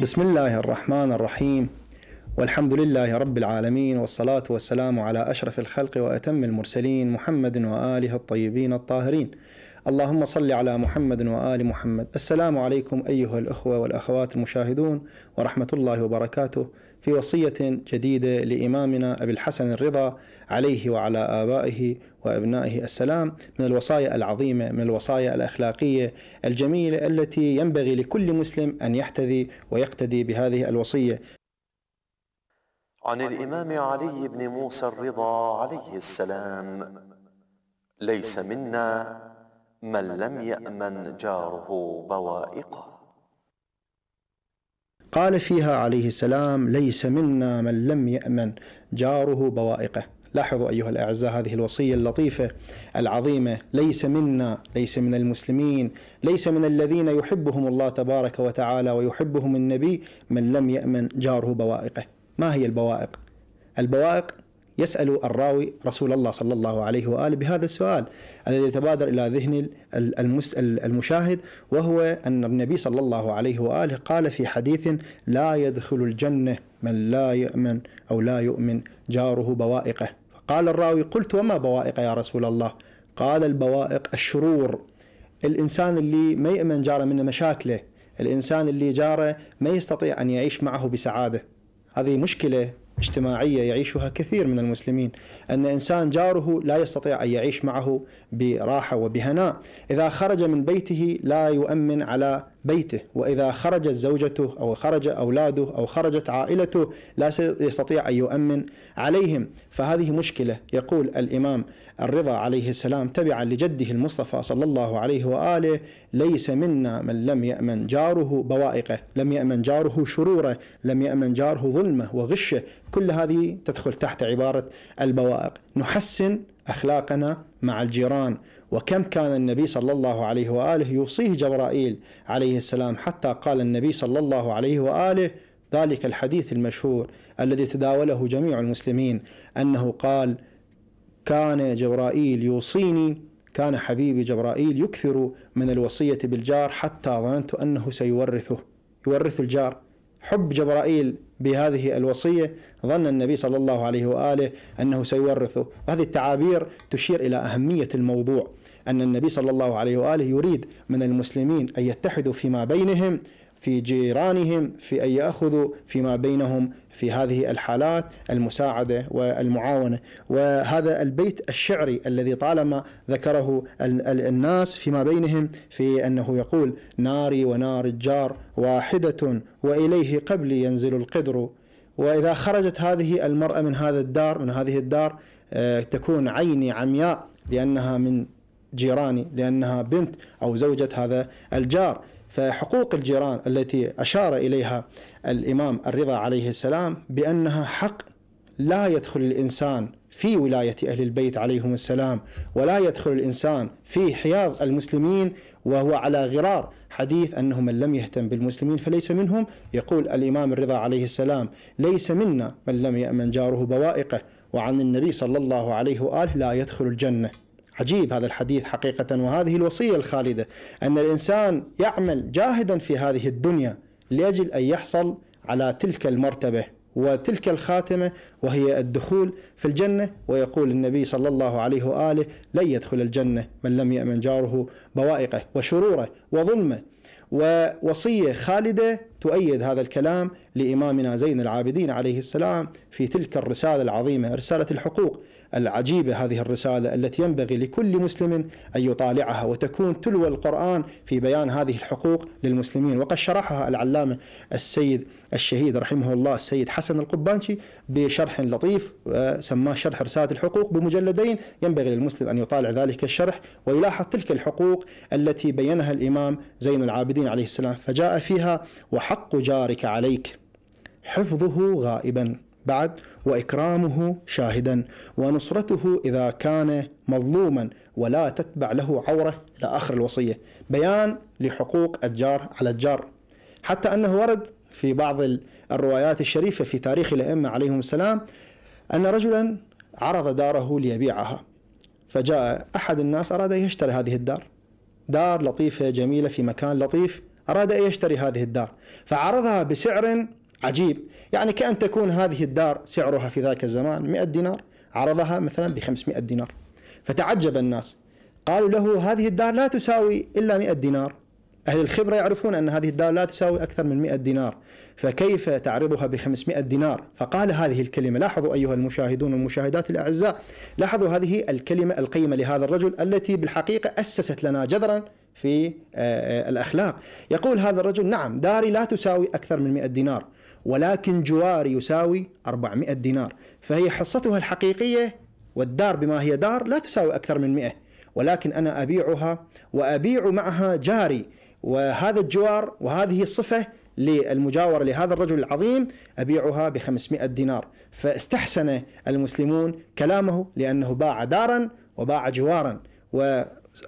بسم الله الرحمن الرحيم والحمد لله رب العالمين والصلاة والسلام على أشرف الخلق وأتم المرسلين محمد وآله الطيبين الطاهرين اللهم صل على محمد وآل محمد السلام عليكم أيها الأخوة والأخوات المشاهدون ورحمة الله وبركاته في وصية جديدة لإمامنا أبي الحسن الرضا عليه وعلى آبائه وابنائه السلام من الوصايا العظيمه من الوصايا الاخلاقيه الجميله التي ينبغي لكل مسلم ان يحتذي ويقتدي بهذه الوصيه. عن الامام علي بن موسى الرضا عليه السلام ليس منا من لم يامن جاره بوائقه. قال فيها عليه السلام ليس منا من لم يامن جاره بوائقه لاحظوا أيها الأعزاء هذه الوصية اللطيفة العظيمة ليس منا ليس من المسلمين ليس من الذين يحبهم الله تبارك وتعالى ويحبهم النبي من لم يأمن جاره بوائقه ما هي البوائق؟ البوائق يسأل الراوي رسول الله صلى الله عليه وآله بهذا السؤال الذي يتبادر إلى ذهن المشاهد وهو أن النبي صلى الله عليه وآله قال في حديث لا يدخل الجنة من لا يؤمن أو لا يؤمن جاره بوائقه قال الراوي قلت وما بوائق يا رسول الله قال البوائق الشرور الإنسان اللي ما يأمن جاره منه مشاكله الإنسان اللي جاره ما يستطيع أن يعيش معه بسعادة هذه مشكلة اجتماعية يعيشها كثير من المسلمين أن إنسان جاره لا يستطيع أن يعيش معه براحة وبهناء إذا خرج من بيته لا يؤمن على بيته وإذا خرجت زوجته أو خرج أولاده أو خرجت عائلته لا يستطيع أن يؤمن عليهم فهذه مشكلة يقول الإمام الرضا عليه السلام تبعا لجده المصطفى صلى الله عليه وآله ليس منا من لم يأمن جاره بوائقه لم يأمن جاره شروره لم يأمن جاره ظلمه وغشه كل هذه تدخل تحت عبارة البوائق نحسن أخلاقنا مع الجيران وكم كان النبي صلى الله عليه واله يوصيه جبرائيل عليه السلام حتى قال النبي صلى الله عليه واله ذلك الحديث المشهور الذي تداوله جميع المسلمين انه قال كان جبرائيل يوصيني كان حبيبي جبرائيل يكثر من الوصيه بالجار حتى ظننت انه سيورثه يورث الجار حب جبرائيل بهذه الوصية ظن النبي صلى الله عليه وآله أنه سيورثه وهذه التعابير تشير إلى أهمية الموضوع أن النبي صلى الله عليه وآله يريد من المسلمين أن يتحدوا فيما بينهم في جيرانهم في أن يأخذوا فيما بينهم في هذه الحالات المساعدة والمعاونة وهذا البيت الشعري الذي طالما ذكره الناس فيما بينهم في أنه يقول ناري ونار الجار واحدة وإليه قبلي ينزل القدر وإذا خرجت هذه المرأة من هذا الدار من هذه الدار آه، تكون عيني عمياء لأنها من جيراني لأنها بنت أو زوجة هذا الجار فحقوق الجيران التي أشار إليها الإمام الرضا عليه السلام بأنها حق لا يدخل الإنسان في ولاية أهل البيت عليهم السلام ولا يدخل الإنسان في حياض المسلمين وهو على غرار حديث أنه من لم يهتم بالمسلمين فليس منهم يقول الإمام الرضا عليه السلام ليس منا من لم يأمن جاره بوائقه وعن النبي صلى الله عليه وآله لا يدخل الجنة عجيب هذا الحديث حقيقة وهذه الوصية الخالدة أن الإنسان يعمل جاهدا في هذه الدنيا لأجل أن يحصل على تلك المرتبة وتلك الخاتمة وهي الدخول في الجنة ويقول النبي صلى الله عليه وآله لن يدخل الجنة من لم يأمن جاره بوائقه وشروره وظلمه ووصية خالدة تؤيد هذا الكلام لإمامنا زين العابدين عليه السلام في تلك الرسالة العظيمة رسالة الحقوق العجيبة هذه الرسالة التي ينبغي لكل مسلم أن يطالعها وتكون تلو القرآن في بيان هذه الحقوق للمسلمين وقد شرحها العلامة السيد الشهيد رحمه الله السيد حسن القبانشي بشرح لطيف سماه شرح رسالة الحقوق بمجلدين ينبغي للمسلم أن يطالع ذلك الشرح ويلاحظ تلك الحقوق التي بينها الإمام زين العابدين عليه السلام فجاء فيها وح حق جارك عليك حفظه غائبا بعد واكرامه شاهدا ونصرته اذا كان مظلوما ولا تتبع له عوره الى اخر الوصيه بيان لحقوق الجار على الجار حتى انه ورد في بعض الروايات الشريفه في تاريخ الائمه عليهم السلام ان رجلا عرض داره ليبيعها فجاء احد الناس اراد ان يشتري هذه الدار دار لطيفه جميله في مكان لطيف أراد أن يشتري هذه الدار فعرضها بسعر عجيب يعني كأن تكون هذه الدار سعرها في ذاك الزمان 100 دينار عرضها مثلا ب 500 دينار فتعجب الناس قالوا له هذه الدار لا تساوي إلا 100 دينار أهل الخبرة يعرفون أن هذه الدار لا تساوي أكثر من 100 دينار فكيف تعرضها ب 500 دينار فقال هذه الكلمة لاحظوا أيها المشاهدون والمشاهدات الأعزاء لاحظوا هذه الكلمة القيمة لهذا الرجل التي بالحقيقة أسست لنا جذرا في آه، آه، الأخلاق يقول هذا الرجل نعم داري لا تساوي أكثر من 100 دينار ولكن جواري يساوي 400 دينار فهي حصتها الحقيقية والدار بما هي دار لا تساوي أكثر من 100 ولكن أنا أبيعها وأبيع معها جاري وهذا الجوار وهذه الصفة للمجاورة لهذا الرجل العظيم أبيعها ب 500 دينار فاستحسن المسلمون كلامه لأنه باع دارا وباع جوارا و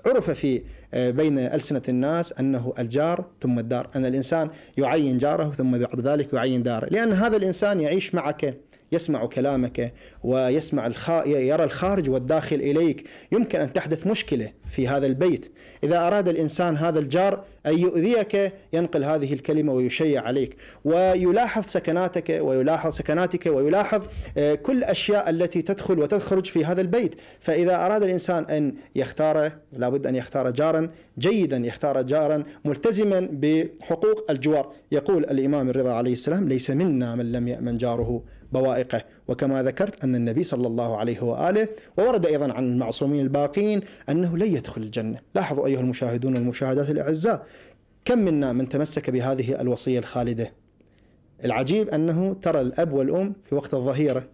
عرف في آه، بين ألسنة الناس أنه الجار ثم الدار أن الإنسان يعين جاره ثم بعد ذلك يعين داره لأن هذا الإنسان يعيش معك يسمع كلامك ويسمع الخا... يرى الخارج والداخل إليك يمكن أن تحدث مشكلة في هذا البيت إذا أراد الإنسان هذا الجار أن يؤذيك ينقل هذه الكلمة ويشيع عليك ويلاحظ سكناتك ويلاحظ سكناتك ويلاحظ آه، كل الأشياء التي تدخل وتخرج في هذا البيت فإذا أراد الإنسان أن يختار لابد أن يختار جارا جيدا يختار جارا ملتزما بحقوق الجوار يقول الإمام الرضا عليه السلام ليس منا من لم يأمن جاره بوائقه وكما ذكرت أن النبي صلى الله عليه وآله وورد أيضا عن المعصومين الباقين أنه لن يدخل الجنة لاحظوا أيها المشاهدون والمشاهدات الأعزاء كم منا من تمسك بهذه الوصية الخالدة العجيب أنه ترى الأب والأم في وقت الظهيرة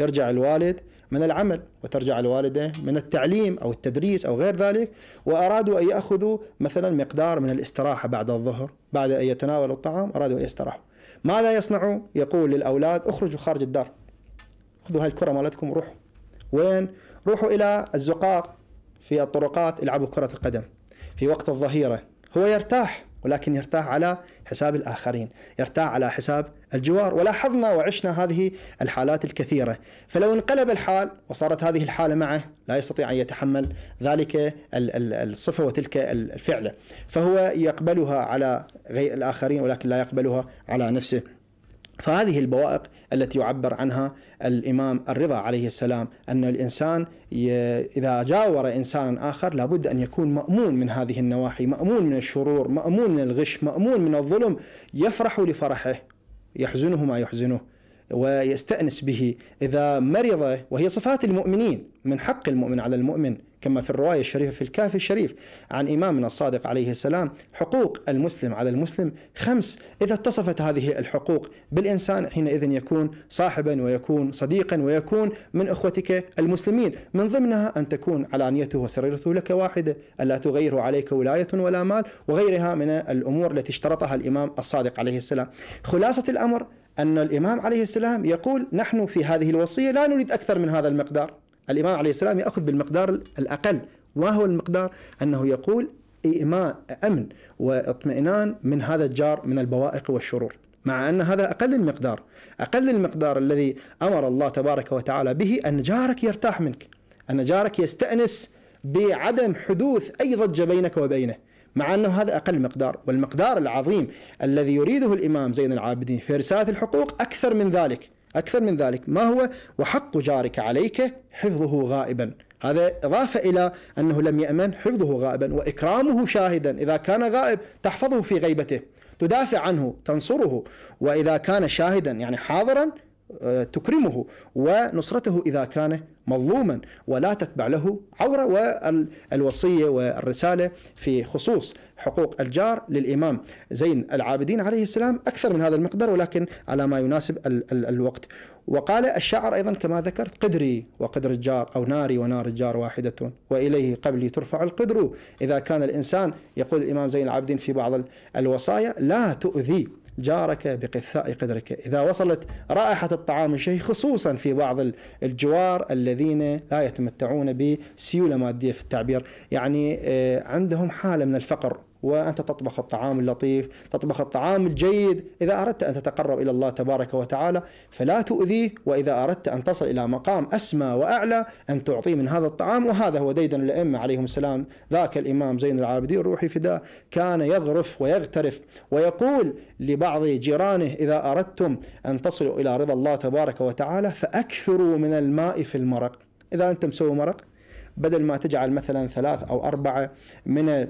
يرجع الوالد من العمل وترجع الوالدة من التعليم أو التدريس أو غير ذلك وأرادوا أن يأخذوا مثلا مقدار من الاستراحة بعد الظهر بعد أن يتناولوا الطعام أرادوا أن يستراحوا ماذا يصنع؟ يقول للأولاد اخرجوا خارج الدار خذوا هاي الكرة مالتكم وروحوا وين؟ روحوا إلى الزقاق في الطرقات العبوا كرة القدم في وقت الظهيرة هو يرتاح ولكن يرتاح على حساب الآخرين يرتاح على حساب الجوار ولاحظنا وعشنا هذه الحالات الكثيرة فلو انقلب الحال وصارت هذه الحالة معه لا يستطيع أن يتحمل ذلك الصفة وتلك الفعلة فهو يقبلها على غير الآخرين ولكن لا يقبلها على نفسه فهذه البوائق التي يعبر عنها الإمام الرضا عليه السلام أن الإنسان إذا جاور إنسان آخر لابد أن يكون مأمون من هذه النواحي مأمون من الشرور مأمون من الغش مأمون من الظلم يفرح لفرحه يحزنه ما يحزنه ويستأنس به إذا مرض وهي صفات المؤمنين من حق المؤمن على المؤمن كما في الرواية الشريفة في الكافي الشريف عن إمامنا الصادق عليه السلام حقوق المسلم على المسلم خمس إذا اتصفت هذه الحقوق بالإنسان حينئذ يكون صاحبا ويكون صديقا ويكون من إخوتك المسلمين من ضمنها أن تكون علانيته وسريرته لك واحدة ألا تغيره عليك ولاية ولا مال وغيرها من الأمور التي اشترطها الإمام الصادق عليه السلام خلاصة الأمر أن الإمام عليه السلام يقول نحن في هذه الوصية لا نريد أكثر من هذا المقدار الإمام عليه السلام يأخذ بالمقدار الأقل وهو المقدار أنه يقول إيماء أمن واطمئنان من هذا الجار من البوائق والشرور مع أن هذا أقل المقدار أقل المقدار الذي أمر الله تبارك وتعالى به أن جارك يرتاح منك أن جارك يستأنس بعدم حدوث أي ضجة بينك وبينه مع أنه هذا أقل مقدار والمقدار العظيم الذي يريده الإمام زين العابدين في رسالة الحقوق أكثر من ذلك أكثر من ذلك ما هو وحق جارك عليك حفظه غائبا هذا إضافة إلى أنه لم يأمن حفظه غائبا وإكرامه شاهدا إذا كان غائب تحفظه في غيبته تدافع عنه تنصره وإذا كان شاهدا يعني حاضرا آه، تكرمه ونصرته إذا كان مظلوما ولا تتبع له عورة والوصية والرسالة في خصوص حقوق الجار للإمام زين العابدين عليه السلام أكثر من هذا المقدار ولكن على ما يناسب ال ال الوقت وقال الشاعر أيضا كما ذكرت قدري وقدر الجار أو ناري ونار الجار واحدة وإليه قبلي ترفع القدر إذا كان الإنسان يقول الإمام زين العابدين في بعض الوصايا لا تؤذي جارك بقثاء قدرك إذا وصلت رائحة الطعام الشهي خصوصا في بعض الجوار الذين لا يتمتعون بسيولة مادية في التعبير يعني آه، عندهم حالة من الفقر وأنت تطبخ الطعام اللطيف تطبخ الطعام الجيد إذا أردت أن تتقرب إلى الله تبارك وتعالى فلا تؤذيه وإذا أردت أن تصل إلى مقام أسمى وأعلى أن تعطيه من هذا الطعام وهذا هو ديدن الأئمة عليهم السلام ذاك الإمام زين العابدين روحي فداه كان يغرف ويغترف ويقول لبعض جيرانه إذا أردتم أن تصلوا إلى رضا الله تبارك وتعالى فأكثروا من الماء في المرق إذا أنت مسوي مرق بدل ما تجعل مثلا ثلاث أو أربعة من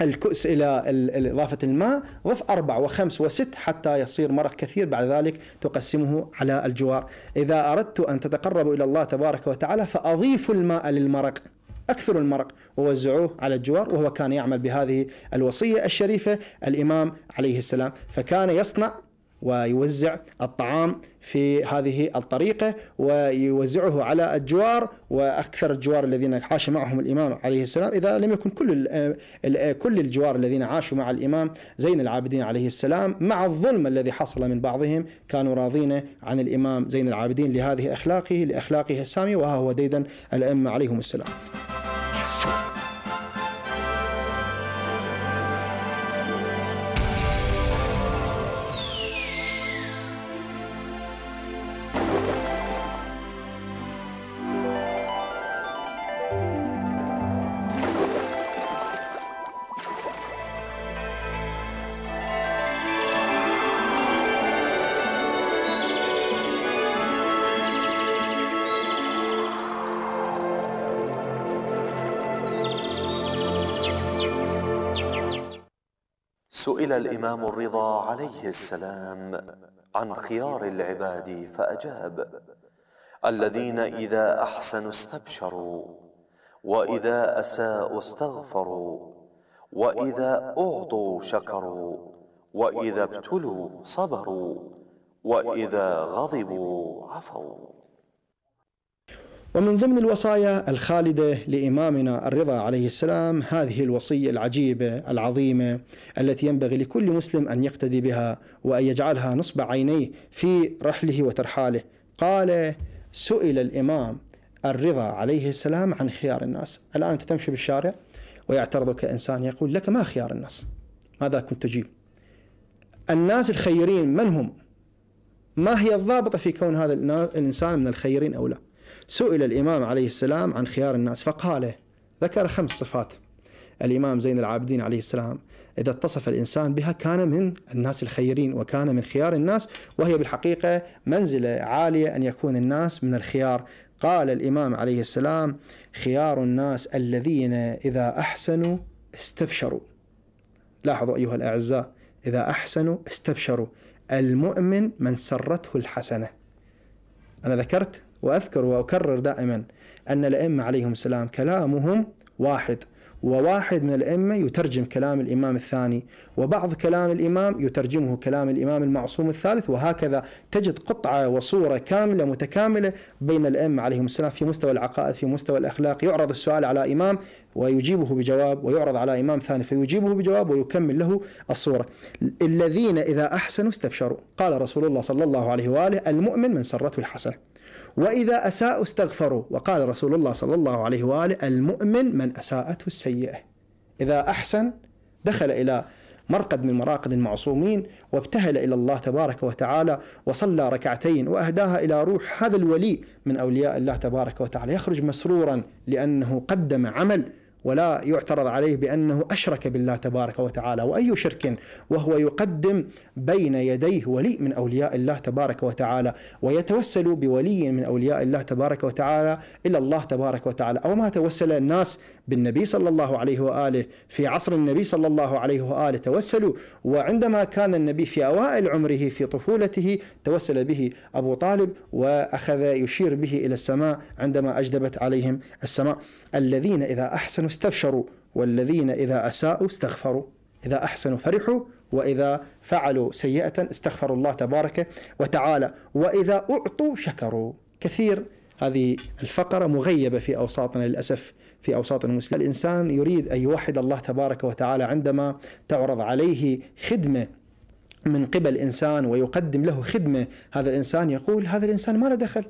الكؤس إلى إضافة الماء ضف أربع وخمس وست حتى يصير مرق كثير بعد ذلك تقسمه على الجوار إذا أردت أن تتقربوا إلى الله تبارك وتعالى فأضيفوا الماء للمرق أكثروا المرق ووزعوه على الجوار وهو كان يعمل بهذه الوصية الشريفة الإمام عليه السلام فكان يصنع ويوزع الطعام في هذه الطريقة ويوزعه على الجوار وأكثر الجوار الذين عاش معهم الإمام عليه السلام إذا لم يكن كل كل الجوار الذين عاشوا مع الإمام زين العابدين عليه السلام مع الظلم الذي حصل من بعضهم كانوا راضين عن الإمام زين العابدين لهذه أخلاقه لأخلاقه السامية وها هو ديدا الأئمة عليهم السلام سئل الإمام الرضا عليه السلام عن خيار العباد فأجاب الذين إذا أحسنوا استبشروا وإذا أساءوا استغفروا وإذا أعطوا شكروا وإذا ابتلوا صبروا وإذا غضبوا عفوا ومن ضمن الوصايا الخالدة لإمامنا الرضا عليه السلام هذه الوصية العجيبة العظيمة التي ينبغي لكل مسلم أن يقتدي بها وأن يجعلها نصب عينيه في رحله وترحاله قال سئل الإمام الرضا عليه السلام عن خيار الناس الآن أنت تمشي بالشارع ويعترضك إنسان يقول لك ما خيار الناس ماذا كنت تجيب الناس الخيرين من هم ما هي الضابطة في كون هذا الإنسان من الخيرين أو لا سئل الإمام عليه السلام عن خيار الناس فقال ذكر خمس صفات الإمام زين العابدين عليه السلام إذا اتصف الإنسان بها كان من الناس الخيرين وكان من خيار الناس وهي بالحقيقة منزلة عالية أن يكون الناس من الخيار قال الإمام عليه السلام خيار الناس الذين إذا أحسنوا استبشروا لاحظوا أيها الأعزاء إذا أحسنوا استبشروا المؤمن من سرته الحسنة أنا ذكرت وأذكر وأكرر دائما أن الأئمة عليهم السلام كلامهم واحد وواحد من الأئمة يترجم كلام الإمام الثاني وبعض كلام الإمام يترجمه كلام الإمام المعصوم الثالث وهكذا تجد قطعة وصورة كاملة متكاملة بين الأئمة عليهم السلام في مستوى العقائد في مستوى الأخلاق يعرض السؤال على إمام ويجيبه بجواب ويعرض على إمام ثاني فيجيبه بجواب ويكمل له الصورة الذين إذا أحسنوا استبشروا قال رسول الله صلى الله عليه وآله المؤمن من سرته الحسنه وإذا أساء استغفروا وقال رسول الله صلى الله عليه وآله المؤمن من أساءته السيئة إذا أحسن دخل إلى مرقد من مراقد المعصومين وابتهل إلى الله تبارك وتعالى وصلى ركعتين وأهداها إلى روح هذا الولي من أولياء الله تبارك وتعالى يخرج مسرورا لأنه قدم عمل ولا يعترض عليه بأنه أشرك بالله تبارك وتعالى وأي شرك وهو يقدم بين يديه ولي من أولياء الله تبارك وتعالى ويتوسل بولي من أولياء الله تبارك وتعالى إلى الله تبارك وتعالى أو ما توسل الناس بالنبي صلى الله عليه وآله في عصر النبي صلى الله عليه وآله توسلوا وعندما كان النبي في أوائل عمره في طفولته توسل به أبو طالب وأخذ يشير به إلى السماء عندما أجدبت عليهم السماء الذين إذا أحسنوا استبشروا والذين إذا أساءوا استغفروا إذا أحسنوا فرحوا وإذا فعلوا سيئة استغفروا الله تبارك وتعالى وإذا أعطوا شكروا كثير هذه الفقرة مغيبة في أوساطنا للأسف في أوساط المسلمين الإنسان يريد أن يوحد الله تبارك وتعالى عندما تعرض عليه خدمة من قبل انسان ويقدم له خدمه هذا الانسان يقول هذا الانسان ما له دخل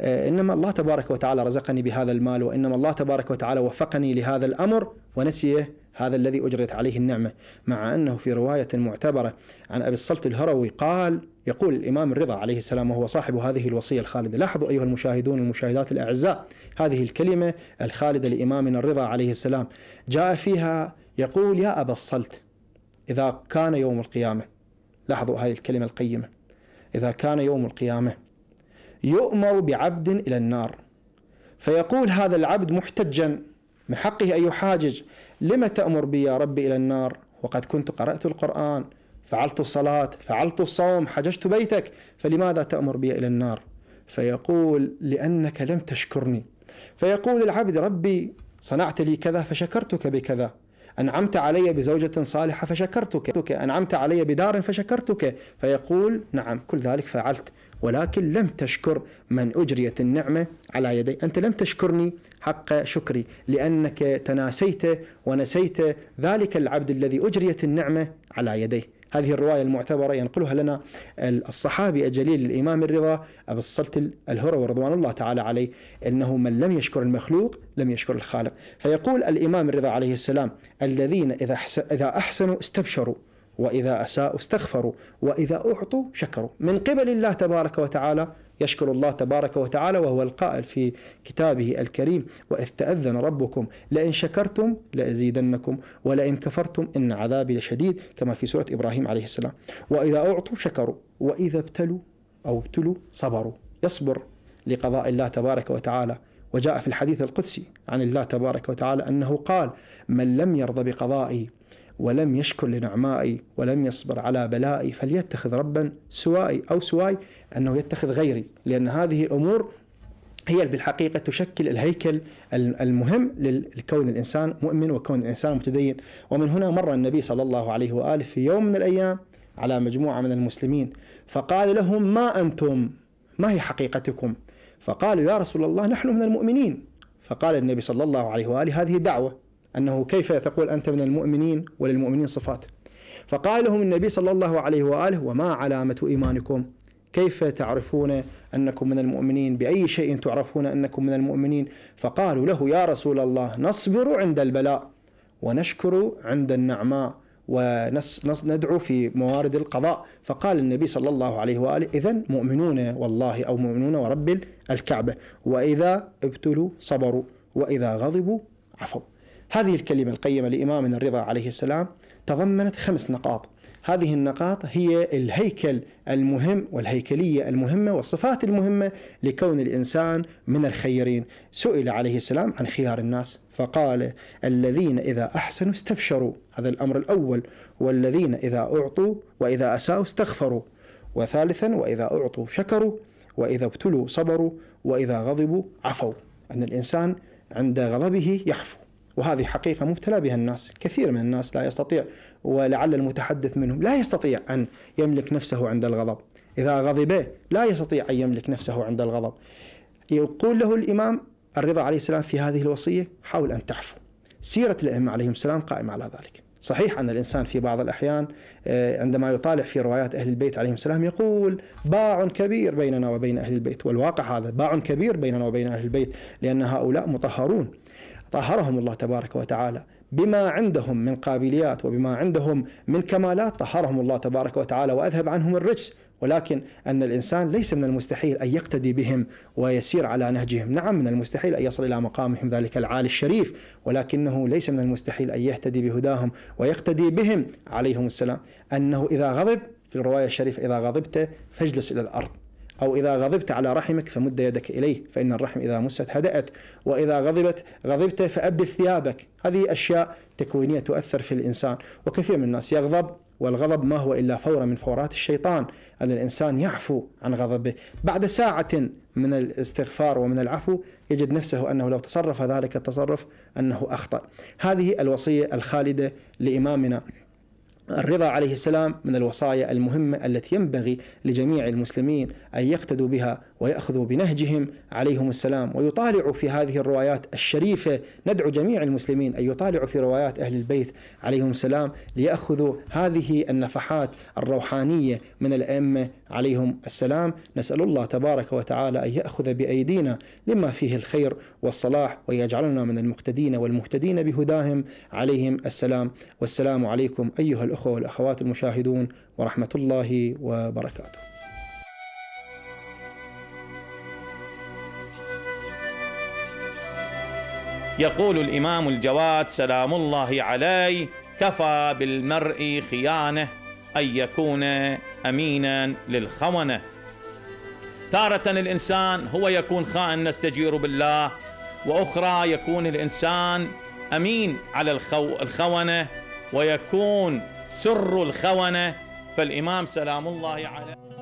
آه، انما الله تبارك وتعالى رزقني بهذا المال وانما الله تبارك وتعالى وفقني لهذا الامر ونسيه هذا الذي أجرت عليه النعمة مع أنه في رواية معتبرة عن أبي الصلت الهروي قال يقول الإمام الرضا عليه السلام وهو صاحب هذه الوصية الخالدة لاحظوا أيها المشاهدون والمشاهدات الأعزاء هذه الكلمة الخالدة لإمامنا الرضا عليه السلام جاء فيها يقول يا أبا الصلت إذا كان يوم القيامة لاحظوا هذه الكلمة القيمة إذا كان يوم القيامة يؤمر بعبد إلى النار فيقول هذا العبد محتجا من حقه أن يحاجج لم تأمر بي يا ربي إلى النار وقد كنت قرأت القرآن فعلت الصلاة فعلت الصوم حججت بيتك فلماذا تأمر بي إلى النار فيقول لأنك لم تشكرني فيقول العبد ربي صنعت لي كذا فشكرتك بكذا أنعمت علي بزوجة صالحة فشكرتك أنعمت علي بدار فشكرتك فيقول نعم كل ذلك فعلت ولكن لم تشكر من أجريت النعمة على يدي أنت لم تشكرني حق شكري لأنك تناسيت ونسيت ذلك العبد الذي أجريت النعمة على يديه هذه الرواية المعتبرة ينقلها لنا الصحابي الجليل الإمام الرضا أبو الصلت الهروي رضوان الله تعالى عليه أنه من لم يشكر المخلوق لم يشكر الخالق فيقول الإمام الرضا عليه السلام الذين إذا أحسنوا استبشروا وإذا أساءوا استغفروا وإذا أعطوا شكروا من قبل الله تبارك وتعالى يشكر الله تبارك وتعالى وهو القائل في كتابه الكريم وإذ تأذن ربكم لئن شكرتم لأزيدنكم ولئن كفرتم إن عذابي لشديد كما في سورة إبراهيم عليه السلام وإذا أعطوا شكروا وإذا ابتلوا أو ابتلوا صبروا يصبر لقضاء الله تبارك وتعالى وجاء في الحديث القدسي عن الله تبارك وتعالى أنه قال من لم يرضى بقضائي ولم يشكر لنعمائي ولم يصبر على بلائي فليتخذ ربا سوائي أو سواي أنه يتخذ غيري لأن هذه أمور هي بالحقيقة تشكل الهيكل المهم لكون الإنسان مؤمن وكون الإنسان متدين ومن هنا مر النبي صلى الله عليه وآله في يوم من الأيام على مجموعة من المسلمين فقال لهم ما أنتم ما هي حقيقتكم فقالوا يا رسول الله نحن من المؤمنين فقال النبي صلى الله عليه وآله هذه دعوة أنه كيف تقول أنت من المؤمنين وللمؤمنين صفات فقال لهم النبي صلى الله عليه وآله وما علامة إيمانكم كيف تعرفون أنكم من المؤمنين بأي شيء تعرفون أنكم من المؤمنين فقالوا له يا رسول الله نصبر عند البلاء ونشكر عند النعماء وندعو في موارد القضاء فقال النبي صلى الله عليه وآله إذا مؤمنون والله أو مؤمنون ورب الكعبة وإذا ابتلوا صبروا وإذا غضبوا عفوا هذه الكلمة القيمة لإمامنا الرضا عليه السلام تضمنت خمس نقاط هذه النقاط هي الهيكل المهم والهيكلية المهمة والصفات المهمة لكون الإنسان من الخيرين سئل عليه السلام عن خيار الناس فقال الذين إذا أحسنوا استبشروا هذا الأمر الأول والذين إذا أعطوا وإذا أساءوا استغفروا وثالثا وإذا أعطوا شكروا وإذا ابتلوا صبروا وإذا غضبوا عفوا أن الإنسان عند غضبه يعفو وهذه حقيقة مبتلى بها الناس كثير من الناس لا يستطيع ولعل المتحدث منهم لا يستطيع أن يملك نفسه عند الغضب إذا غضب لا يستطيع أن يملك نفسه عند الغضب يقول له الإمام الرضا عليه السلام في هذه الوصية حاول أن تعفو سيرة الأئمة عليهم السلام قائمة على ذلك صحيح أن الإنسان في بعض الأحيان آه، عندما يطالع في روايات أهل البيت عليهم السلام يقول باع كبير بيننا وبين أهل البيت والواقع هذا باع كبير بيننا وبين أهل البيت لأن هؤلاء مطهرون طهرهم الله تبارك وتعالى بما عندهم من قابليات وبما عندهم من كمالات طهرهم الله تبارك وتعالى واذهب عنهم الرجس ولكن ان الانسان ليس من المستحيل ان يقتدي بهم ويسير على نهجهم، نعم من المستحيل ان يصل الى مقامهم ذلك العالي الشريف، ولكنه ليس من المستحيل ان يهتدي بهداهم ويقتدي بهم عليهم السلام، انه اذا غضب في الروايه الشريفه اذا غضبت فاجلس الى الارض. أو إذا غضبت على رحمك فمد يدك إليه فإن الرحم إذا مست هدأت وإذا غضبت غضبت فأبدل ثيابك هذه أشياء تكوينية تؤثر في الإنسان وكثير من الناس يغضب والغضب ما هو إلا فورة من فورات الشيطان أن الإنسان يعفو عن غضبه بعد ساعة من الاستغفار ومن العفو يجد نفسه أنه لو تصرف ذلك التصرف أنه أخطأ هذه الوصية الخالدة لإمامنا الرضا عليه السلام من الوصايا المهمة التي ينبغي لجميع المسلمين أن يقتدوا بها ويأخذ بنهجهم عليهم السلام ويطالع في هذه الروايات الشريفة ندعو جميع المسلمين أن يطالعوا في روايات أهل البيت عليهم السلام ليأخذوا هذه النفحات الروحانية من الأئمة عليهم السلام نسأل الله تبارك وتعالى أن يأخذ بأيدينا لما فيه الخير والصلاح ويجعلنا من المقتدين والمهتدين بهداهم عليهم السلام والسلام عليكم أيها الأخوة والأخوات المشاهدون ورحمة الله وبركاته يقول الإمام الجواد سلام الله عليه كفى بالمرء خيانة أن يكون أمينا للخونة تارة الإنسان هو يكون خائن نستجير بالله وأخرى يكون الإنسان أمين على الخونة ويكون سر الخونة فالإمام سلام الله عليه